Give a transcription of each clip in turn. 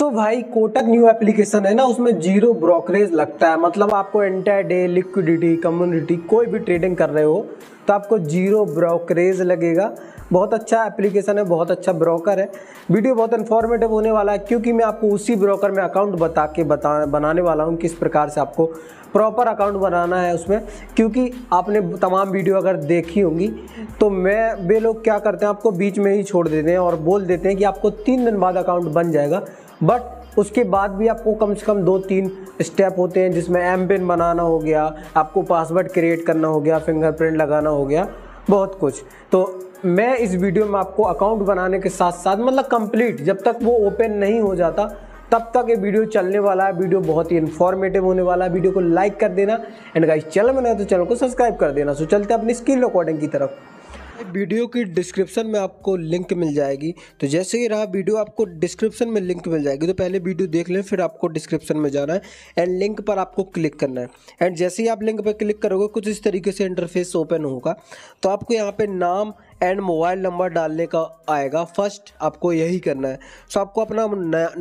सो so भाई Kotak new application है ना उसमें जीरो ब्रोकरेज लगता है मतलब आपको इंटर डे लिक्विडिटी कम्युनिटी कोई भी ट्रेडिंग कर रहे हो तो आपको जीरो ब्रोकरेज लगेगा बहुत अच्छा एप्लीकेशन है बहुत अच्छा ब्रोकर है वीडियो बहुत इन्फॉर्मेटिव होने वाला है क्योंकि मैं आपको उसी ब्रोकर में अकाउंट बता के बता बनाने वाला हूँ किस प्रकार से आपको प्रॉपर अकाउंट बनाना है उसमें क्योंकि आपने तमाम वीडियो अगर देखी होंगी तो मैं वे लोग क्या करते हैं आपको बीच में ही छोड़ देते हैं और बोल देते हैं कि आपको तीन दिन बाद अकाउंट बन जाएगा बट उसके बाद भी आपको कम से कम दो तीन स्टेप होते हैं जिसमें एम पिन बनाना हो गया आपको पासवर्ड क्रिएट करना हो गया फिंगरप्रिंट लगाना हो गया बहुत कुछ तो मैं इस वीडियो में आपको अकाउंट बनाने के साथ साथ मतलब कंप्लीट जब तक वो ओपन नहीं हो जाता तब तक ये वीडियो चलने वाला है वीडियो बहुत ही इन्फॉर्मेटिव होने वाला है वीडियो को लाइक कर देना एंड गाइस चैनल में तो चैनल को सब्सक्राइब कर देना सो चलते हैं अपनी स्किल अकॉर्डिंग की तरफ वीडियो की डिस्क्रिप्शन में आपको लिंक मिल जाएगी तो जैसे ही रहा वीडियो आपको डिस्क्रिप्शन में लिंक मिल जाएगी तो पहले वीडियो देख लें फिर आपको डिस्क्रिप्शन में जाना है एंड लिंक पर आपको क्लिक करना है एंड जैसे ही आप लिंक पर क्लिक करोगे कुछ इस तरीके से इंटरफेस ओपन होगा तो आपको यहाँ पर नाम एंड मोबाइल नंबर डालने का आएगा फर्स्ट आपको यही करना है सो आपको अपना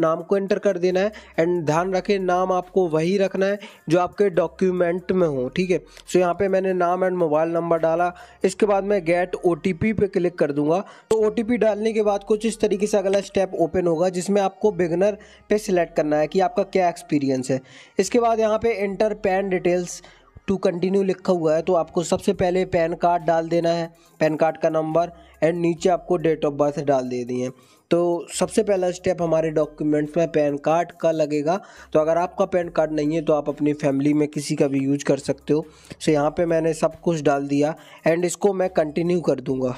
नाम को एंटर कर देना है एंड ध्यान रखें नाम आपको वही रखना है जो आपके डॉक्यूमेंट में हो ठीक है सो यहाँ पे मैंने नाम एंड मोबाइल नंबर डाला इसके बाद मैं गेट ओ पे क्लिक कर दूंगा तो ओ डालने के बाद कुछ इस तरीके से अगला स्टेप ओपन होगा जिसमें आपको बिगनर पे सिलेक्ट करना है कि आपका क्या एक्सपीरियंस है इसके बाद यहाँ पे enter PAN details to continue लिखा हुआ है तो आपको सबसे पहले पैन कार्ड डाल देना है पैन कार्ड का नंबर एंड नीचे आपको डेट ऑफ बर्थ डाल देनी है तो सबसे पहला स्टेप हमारे डॉक्यूमेंट्स में पैन कार्ड का लगेगा तो अगर आपका पैन कार्ड नहीं है तो आप अपनी फैमिली में किसी का भी यूज कर सकते हो सो यहाँ पर मैंने सब कुछ डाल दिया एंड इसको मैं कंटिन्यू कर दूँगा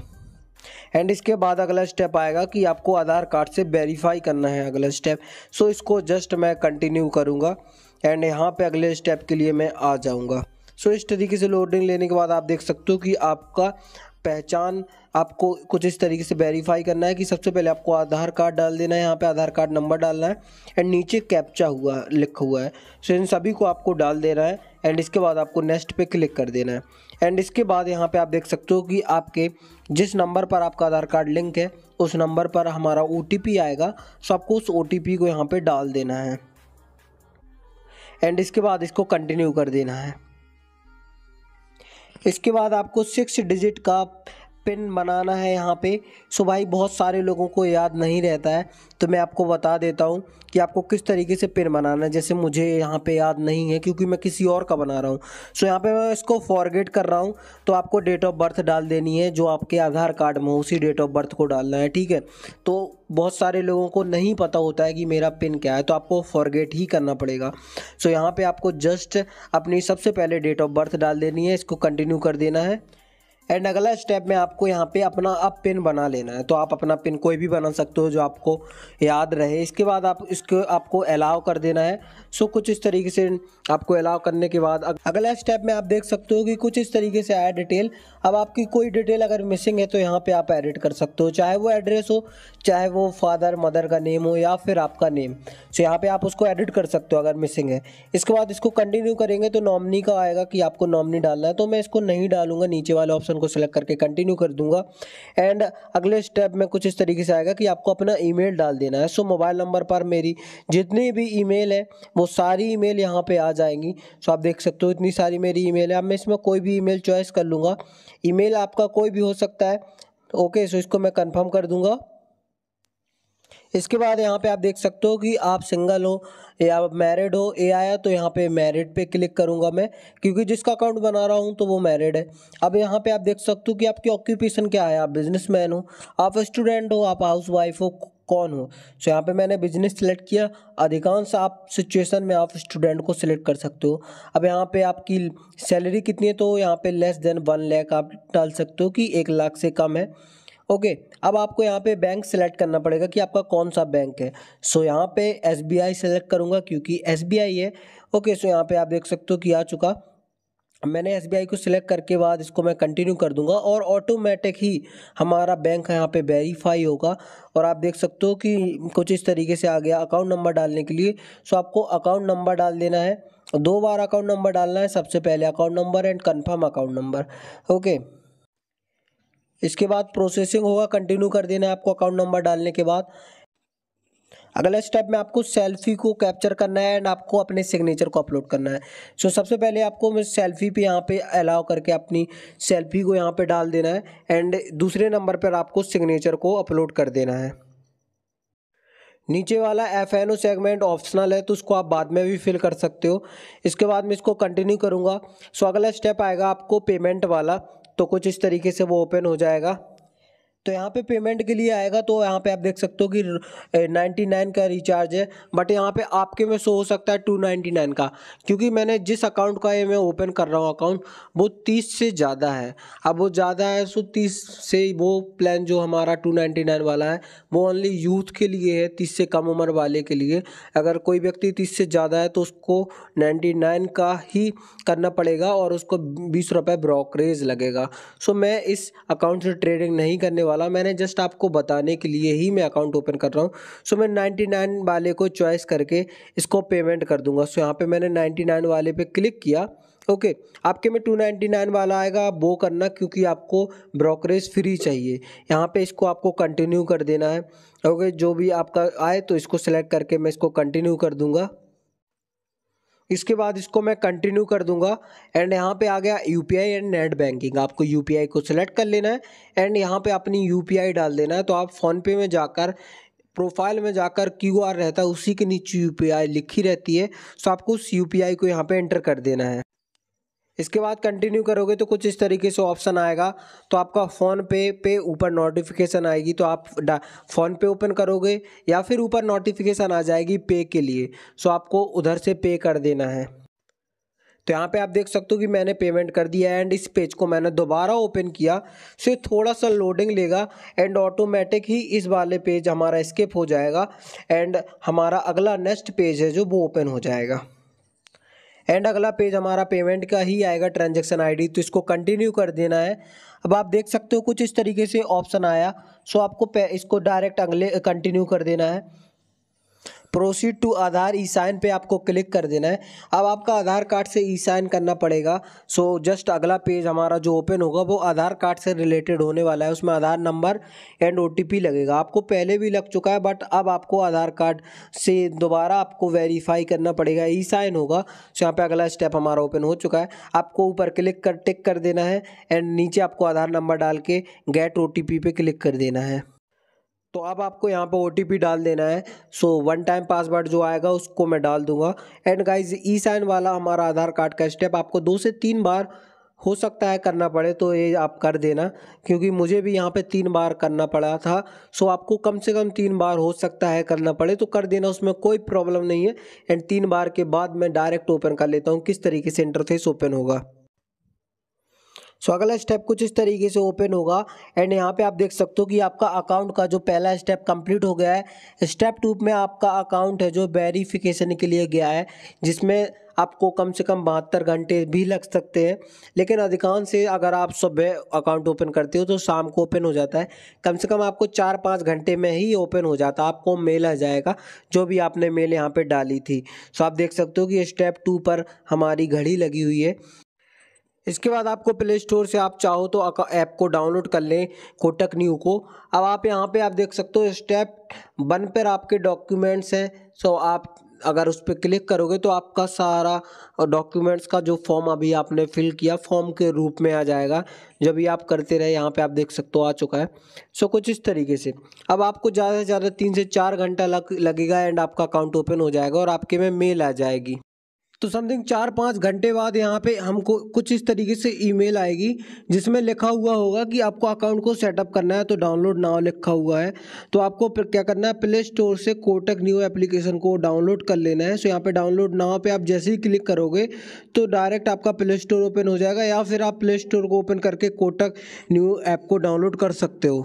एंड इसके बाद अगला स्टेप आएगा कि आपको आधार कार्ड से वेरीफाई करना है अगला स्टेप सो इसको जस्ट मैं कंटिन्यू करूँगा एंड यहाँ पे अगले स्टेप के लिए मैं आ जाऊँगा सो इस तरीके से लोडिंग लेने के बाद आप देख सकते हो कि आपका पहचान आपको कुछ इस तरीके से वेरीफाई करना है कि सबसे पहले आपको आधार कार्ड डाल देना है यहाँ पे आधार कार्ड नंबर डालना है एंड नीचे कैप्चा हुआ लिखा हुआ है सो इन सभी को आपको डाल देना है एंड इसके बाद आपको नेक्स्ट पे क्लिक कर देना है एंड इसके बाद यहाँ पे आप देख सकते हो कि आपके जिस नंबर पर आपका आधार कार्ड लिंक है उस नंबर पर हमारा ओ आएगा सो आपको उस ओ को यहाँ पर डाल देना है एंड इसके बाद इसको कंटिन्यू कर देना है इसके बाद आपको सिक्स डिजिट का पिन बनाना है यहाँ पे सो भाई बहुत सारे लोगों को याद नहीं रहता है तो मैं आपको बता देता हूँ कि आपको किस तरीके से पिन बनाना है जैसे मुझे यहाँ पे याद नहीं है क्योंकि मैं किसी और का बना रहा हूँ सो यहाँ पे मैं इसको फॉरगेट कर रहा हूँ तो आपको डेट ऑफ बर्थ डाल देनी है जो आपके आधार कार्ड में उसी डेट ऑफ बर्थ को डालना है ठीक है तो बहुत सारे लोगों को नहीं पता होता है कि मेरा पिन क्या है तो आपको फॉरगेट ही करना पड़ेगा सो यहाँ पर आपको जस्ट अपनी सबसे पहले डेट ऑफ बर्थ डाल देनी है इसको कंटिन्यू कर देना है एंड अगला स्टेप में आपको यहाँ पे अपना अब पिन बना लेना है तो आप अपना पिन कोई भी बना सकते हो जो आपको याद रहे इसके बाद आप इसको आपको अलाउ कर देना है सो कुछ इस तरीके से आपको अलाउ करने के बाद अगला स्टेप में आप देख सकते हो कि कुछ इस तरीके से आया डिटेल अब आपकी कोई डिटेल अगर मिसिंग है तो यहाँ पर आप एडिट कर सकते हो चाहे वो एड्रेस हो चाहे वो फादर मदर का नेम हो या फिर आपका नेम सो यहाँ पर आप उसको एडिट कर सकते हो अगर मिसिंग है इसके बाद इसको कंटिन्यू करेंगे तो नॉमनी का आएगा कि आपको नॉमनी डालना है तो मैं इसको नहीं डालूंगा नीचे वाले ऑप्शन को सेलेक्ट करके कंटिन्यू कर दूंगा एंड अगले स्टेप में कुछ इस तरीके से आएगा कि आपको अपना ईमेल डाल देना है सो मोबाइल नंबर पर मेरी जितनी भी ईमेल है वो सारी ईमेल यहाँ पर आ जाएंगी सो आप देख सकते हो इतनी सारी मेरी ई है अब मैं इसमें कोई भी ई चॉइस कर लूँगा ईमेल आपका कोई भी हो सकता है ओके सो इसको मैं कंफर्म कर दूँगा इसके बाद यहाँ पे आप देख सकते हो कि आप सिंगल हो या मैरिड हो ए आया तो यहाँ पे मैरिड पे क्लिक करूँगा मैं क्योंकि जिसका अकाउंट बना रहा हूँ तो वो मैरिड है अब यहाँ पे आप देख सकते हो कि आपकी ऑक्यूपेशन क्या है आप बिजनेसमैन हो आप स्टूडेंट हो आप हाउस वाइफ हो कौन हो सो यहाँ पे मैंने बिजनेस सेलेक्ट किया अधिकांश आप सिचुएशन में आप स्टूडेंट को सिलेक्ट कर सकते हो अब यहाँ पे आपकी सैलरी कितनी है तो यहाँ पे लेस देन वन लैख आप डाल सकते हो कि एक लाख से कम है ओके अब आपको यहाँ पे बैंक सेलेक्ट करना पड़ेगा कि आपका कौन सा बैंक है सो यहाँ पे एस बी आई सेलेक्ट करूँगा क्योंकि एस बी आई है ओके सो यहाँ पे आप देख सकते हो कि आ चुका मैंने एस को सिलेक्ट करके बाद इसको मैं कंटिन्यू कर दूंगा और ऑटोमेटिक ही हमारा बैंक यहाँ पे वेरीफाई होगा और आप देख सकते हो कि कुछ इस तरीके से आ गया अकाउंट नंबर डालने के लिए सो आपको अकाउंट नंबर डाल देना है दो बार अकाउंट नंबर डालना है सबसे पहले account number and confirm account number okay इसके बाद प्रोसेसिंग होगा कंटिन्यू कर देना है आपको अकाउंट नंबर डालने के बाद अगला स्टेप में आपको सेल्फी को कैप्चर करना है एंड आपको अपने सिग्नेचर को अपलोड करना है सो so, सबसे पहले आपको मैं सेल्फी पे यहाँ पे अलाउ करके अपनी सेल्फी को यहाँ पे डाल देना है एंड दूसरे नंबर पर आपको सिग्नेचर को अपलोड कर देना है नीचे वाला F N O segment optional है तो उसको आप बाद में भी फिल कर सकते हो इसके बाद मैं इसको कंटिन्यू करूँगा सो so, अगला स्टेप आएगा आपको पेमेंट वाला तो कुछ इस तरीके से वो ओपन हो जाएगा तो यहाँ पे पेमेंट के लिए आएगा तो यहाँ पे आप देख सकते हो कि नाइन्टी नाइन का रिचार्ज है बट यहाँ पे आपके में शो हो सकता है टू नाइन्टी नाइन का क्योंकि मैंने जिस अकाउंट का ये मैं ओपन कर रहा हूँ अकाउंट वो तीस से ज़्यादा है अब वो ज़्यादा है सो तो तीस से वो प्लान जो हमारा टू नाइन्टी नाइन वाला है वो ओनली यूथ के लिए है तीस से कम उम्र वाले के लिए अगर कोई व्यक्ति तीस से ज़्यादा है तो उसको नाइन्टी नाइन का ही करना पड़ेगा और उसको बीस रुपये ब्रोकरेज लगेगा सो मैं इस अकाउंट से ट्रेडिंग नहीं करने वाला मैंने जस्ट आपको बताने के लिए ही मैं अकाउंट ओपन कर रहा हूँ सो मैं 99 वाले को चॉइस करके इसको पेमेंट कर दूंगा सो यहाँ पे मैंने 99 वाले पे क्लिक किया ओके okay, आपके में 299 वाला आएगा आप वो करना क्योंकि आपको ब्रोकरेज फ्री चाहिए यहाँ पे इसको आपको कंटिन्यू कर देना है ओके okay, जो भी आपका आए तो इसको सेलेक्ट करके मैं इसको कंटिन्यू कर दूंगा इसके बाद इसको मैं कंटिन्यू कर दूंगा एंड यहाँ पे आ गया यू एंड नेट बैंकिंग आपको यू को सिलेक्ट कर लेना है एंड यहाँ पे अपनी यू डाल देना है तो आप फ़ोनपे में जाकर प्रोफाइल में जाकर क्यू आर रहता है उसी के नीचे यू लिखी रहती है सो आपको उस यू को यहाँ पर एंटर कर देना है इसके बाद कंटिन्यू करोगे तो कुछ इस तरीके से ऑप्शन आएगा तो आपका फ़ोन पे पे ऊपर नोटिफिकेशन आएगी तो आप फ़ोन पे ओपन करोगे या फिर ऊपर नोटिफिकेशन आ जाएगी पे के लिए सो आपको उधर से पे कर देना है तो यहाँ पे आप देख सकते हो कि मैंने पेमेंट कर दिया एंड इस पेज को मैंने दोबारा ओपन किया सो थोड़ा सा लोडिंग लेगा एंड ऑटोमेटिक ही इस वाले पेज हमारा स्केप हो जाएगा एंड हमारा अगला नेक्स्ट पेज है जो वो ओपन हो जाएगा एंड अगला पेज हमारा पेमेंट का ही आएगा ट्रांजेक्शन आईडी तो इसको कंटिन्यू कर देना है अब आप देख सकते हो कुछ इस तरीके से ऑप्शन आया सो आपको इसको डायरेक्ट अगले कंटिन्यू कर देना है proceed to Aadhaar e sign पर आपको क्लिक कर देना है अब आपका आधार कार्ड से ई साइन करना पड़ेगा सो जस्ट अगला पेज हमारा जो ओपन होगा वो आधार कार्ड से रिलेटेड होने वाला है उसमें आधार नंबर एंड ओ लगेगा आपको पहले भी लग चुका है बट अब आपको आधार कार्ड से दोबारा आपको वेरीफाई करना पड़ेगा ई साइन होगा सो यहाँ पर अगला स्टेप हमारा ओपन हो चुका है आपको ऊपर क्लिक कर टिक कर देना है एंड नीचे आपको आधार नंबर डाल के गेट ओ पे क्लिक कर देना है तो अब आपको यहाँ पे ओ डाल देना है सो वन टाइम पासवर्ड जो आएगा उसको मैं डाल दूंगा एंड गाइज ई साइन वाला हमारा आधार कार्ड का स्टेप आपको दो से तीन बार हो सकता है करना पड़े तो ये आप कर देना क्योंकि मुझे भी यहाँ पे तीन बार करना पड़ा था सो आपको कम से कम तीन बार हो सकता है करना पड़े तो कर देना उसमें कोई प्रॉब्लम नहीं है एंड तीन बार के बाद मैं डायरेक्ट ओपन कर लेता हूँ किस तरीके से इंटरफेस ओपन होगा सो अगला स्टेप कुछ इस तरीके से ओपन होगा एंड यहाँ पे आप देख सकते हो कि आपका अकाउंट का जो पहला स्टेप कंप्लीट हो गया है स्टेप टू में आपका अकाउंट है जो वेरीफिकेशन के लिए गया है जिसमें आपको कम से कम बहत्तर घंटे भी लग सकते हैं लेकिन अधिकांश से अगर आप सुबह अकाउंट ओपन करते हो तो शाम को ओपन हो जाता है कम से कम आपको चार पाँच घंटे में ही ओपन हो जाता है आपको मेल आ जाएगा जो भी आपने मेल यहाँ पर डाली थी सो आप देख सकते हो कि स्टेप टू पर हमारी घड़ी लगी हुई है इसके बाद आपको प्ले स्टोर से आप चाहो तो ऐप को डाउनलोड कर लें कोटक न्यू को अब आप यहाँ पे आप देख सकते हो स्टेप वन पर आपके डॉक्यूमेंट्स हैं सो आप अगर उस पर क्लिक करोगे तो आपका सारा डॉक्यूमेंट्स का जो फॉर्म अभी आपने फिल किया फॉर्म के रूप में आ जाएगा जब ये आप करते रहे यहाँ पे आप देख सकते हो आ चुका है सो कुछ इस तरीके से अब आपको ज़्यादा से ज़्यादा तीन से चार घंटा लग लगेगा एंड आपका अकाउंट ओपन हो जाएगा और आपके में मेल आ जाएगी तो समथिंग चार पाँच घंटे बाद यहाँ पे हमको कुछ इस तरीके से ईमेल आएगी जिसमें लिखा हुआ होगा कि आपको अकाउंट को सेटअप करना है तो डाउनलोड नाव लिखा हुआ है तो आपको क्या करना है प्ले स्टोर से कोटक न्यू एप्लीकेशन को डाउनलोड कर लेना है सो यहाँ पे डाउनलोड नाव पे आप जैसे ही क्लिक करोगे तो डायरेक्ट आपका प्ले स्टोर ओपन हो जाएगा या फिर आप प्ले स्टोर को ओपन करके कोटक न्यू ऐप को डाउनलोड कर सकते हो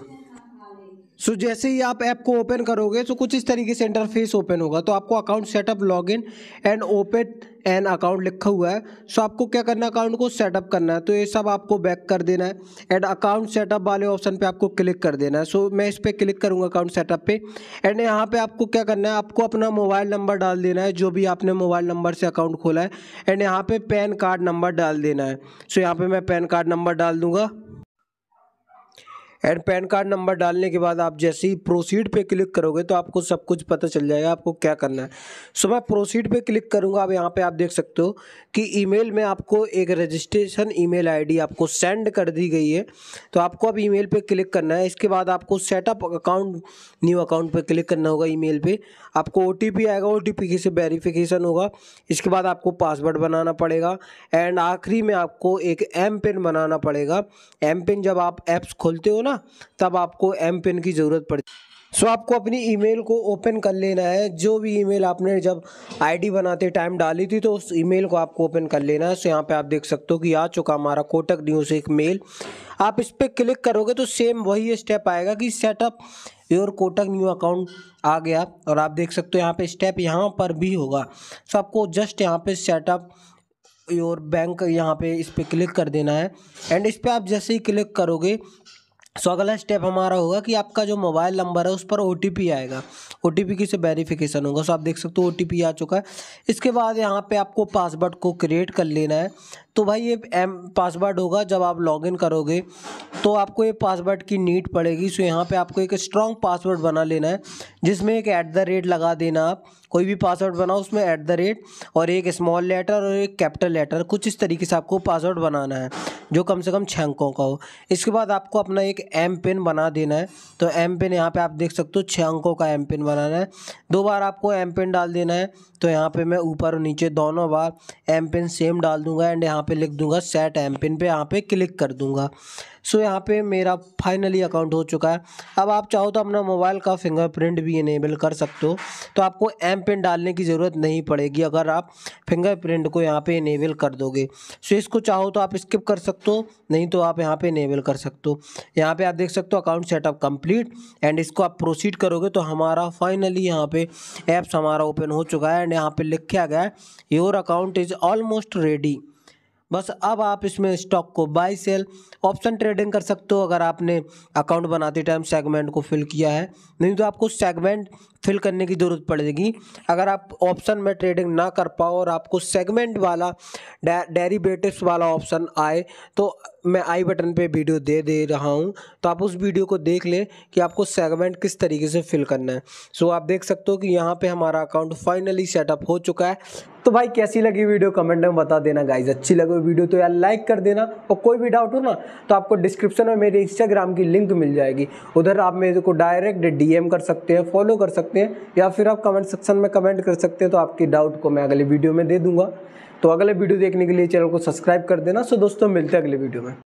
सो so, जैसे ही आप ऐप को ओपन करोगे तो कुछ इस तरीके से इंटरफेस ओपन होगा तो आपको account setup login and open an account लिखा हुआ है सो आपको क्या करना है अकाउंट को सेटअप करना है तो ये सब आपको बैक कर देना है एंड अकाउंट सेटअप वाले ऑप्शन पे आपको क्लिक कर देना है सो मैं इस पर क्लिक करूँगा अकाउंट सेटअप पे एंड यहाँ पे आपको क्या करना है आपको अपना मोबाइल नंबर डाल देना है जो भी आपने मोबाइल नंबर से अकाउंट खोला है एंड यहाँ पर पैन कार्ड नंबर डाल देना है सो यहाँ पर मैं पैन कार्ड नंबर डाल दूँगा एंड पैन कार्ड नंबर डालने के बाद आप जैसे ही प्रोसीड पे क्लिक करोगे तो आपको सब कुछ पता चल जाएगा आपको क्या करना है सो मैं प्रोसीड पे क्लिक करूँगा अब यहाँ पे आप देख सकते हो कि ईमेल में आपको एक रजिस्ट्रेशन ईमेल आईडी आपको सेंड कर दी गई है तो आपको अब ईमेल पे क्लिक करना है इसके बाद आपको सेटअप अकाउंट न्यू अकाउंट पर क्लिक करना होगा ई मेल आपको ओ आएगा ओ टी से वेरीफिकेशन होगा इसके बाद आपको पासवर्ड बनाना पड़ेगा एंड आखिरी में आपको एक एम पिन बनाना पड़ेगा एम पिन जब आप ऐप्स खोलते हो ना तब आपको एम पिन की ज़रूरत पड़ती सो so, आपको अपनी ईमेल को ओपन कर लेना है जो भी ईमेल आपने जब आईडी बनाते टाइम डाली थी तो उस ईमेल को आपको ओपन कर लेना है सो so, यहाँ पे आप देख सकते हो कि आ चुका हमारा कोटक न्यूज़ एक मेल आप इस पर क्लिक करोगे तो सेम वही स्टेप आएगा कि setup your Kotak new account आ गया और आप देख सकते हो यहाँ पे स्टेप यहाँ पर भी होगा सो so, आपको जस्ट यहाँ पे सेटअप योर बैंक यहाँ पे इस पर क्लिक कर देना है एंड इस पर आप जैसे ही क्लिक करोगे सो अगला स्टेप हमारा होगा कि आपका जो मोबाइल नंबर है उस पर ओ आएगा ओ टी पी से वेरीफिकेशन होगा सो आप देख सकते हो ओ आ चुका है इसके बाद यहाँ पे आपको पासवर्ड को क्रिएट कर लेना है तो भाई ये एम पासवर्ड होगा जब आप लॉगिन करोगे तो आपको ये पासवर्ड की नीड पड़ेगी सो यहाँ पे आपको एक स्ट्रॉन्ग पासवर्ड बना लेना है जिसमें एक ऐट द रेट लगा देना आप कोई भी पासवर्ड बनाओ उसमें ऐट द रेट और एक स्मॉल लेटर और एक कैपिटल लेटर कुछ इस तरीके से आपको पासवर्ड बनाना है जो कम से कम छः अंकों का हो इसके बाद आपको अपना एक एम पिन बना देना है तो एम पिन यहाँ पे आप देख सकते हो छः अंकों का एम पिन बनाना है दो बार आपको एम पिन डाल देना है तो यहाँ पे मैं ऊपर और नीचे दोनों बार एम पिन सेम डाल दूंगा एंड यहाँ पे लिख दूंगा सेट एम पिन पे यहाँ पे क्लिक कर दूंगा सो यहाँ पे मेरा फाइनली अकाउंट हो चुका है अब आप चाहो तो अपना मोबाइल का फिंगरप्रिंट भी इनेबल कर सकते हो तो आपको एम पिन डालने की ज़रूरत नहीं पड़ेगी अगर आप फिंगरप्रिंट को यहाँ पे इनेबल कर दोगे सो इसको चाहो तो आप स्किप कर सकते हो नहीं तो आप यहाँ पे इनेबल कर सकते हो यहाँ पे आप देख सकते हो अकाउंट सेटअप कम्प्लीट एंड इसको आप प्रोसीड करोगे तो हमारा फाइनली यहाँ पर ऐप्स हमारा ओपन हो चुका है एंड यहाँ पर लिखा गया है your account is almost ready बस अब आप इसमें स्टॉक को बाई सेल ऑप्शन ट्रेडिंग कर सकते हो अगर आपने अकाउंट बनाते टाइम सेगमेंट को फिल किया है नहीं तो आपको सेगमेंट फिल करने की ज़रूरत पड़ेगी अगर आप ऑप्शन में ट्रेडिंग ना कर पाओ और आपको सेगमेंट वाला डेरिवेटिव्स वाला ऑप्शन आए तो मैं आई बटन पे वीडियो दे दे रहा हूँ तो आप उस वीडियो को देख लें कि आपको सेगमेंट किस तरीके से फिल करना है सो आप देख सकते हो कि यहाँ पर हमारा अकाउंट फाइनली सेटअप हो चुका है तो भाई कैसी लगी वीडियो कमेंट में बता देना गाइज अच्छी लगी वीडियो तो यार लाइक कर देना और कोई भी डाउट हो ना तो आपको डिस्क्रिप्शन में मेरे इंस्टाग्राम की लिंक मिल जाएगी उधर आप मेरे को डायरेक्ट डीएम कर सकते हैं फॉलो कर सकते हैं या फिर आप कमेंट सेक्शन में कमेंट कर सकते हैं तो आपकी डाउट को मैं अगले वीडियो में दे दूंगा तो अगले वीडियो देखने के लिए चैनल को सब्सक्राइब कर देना सो दोस्तों मिलते हैं अगले वीडियो में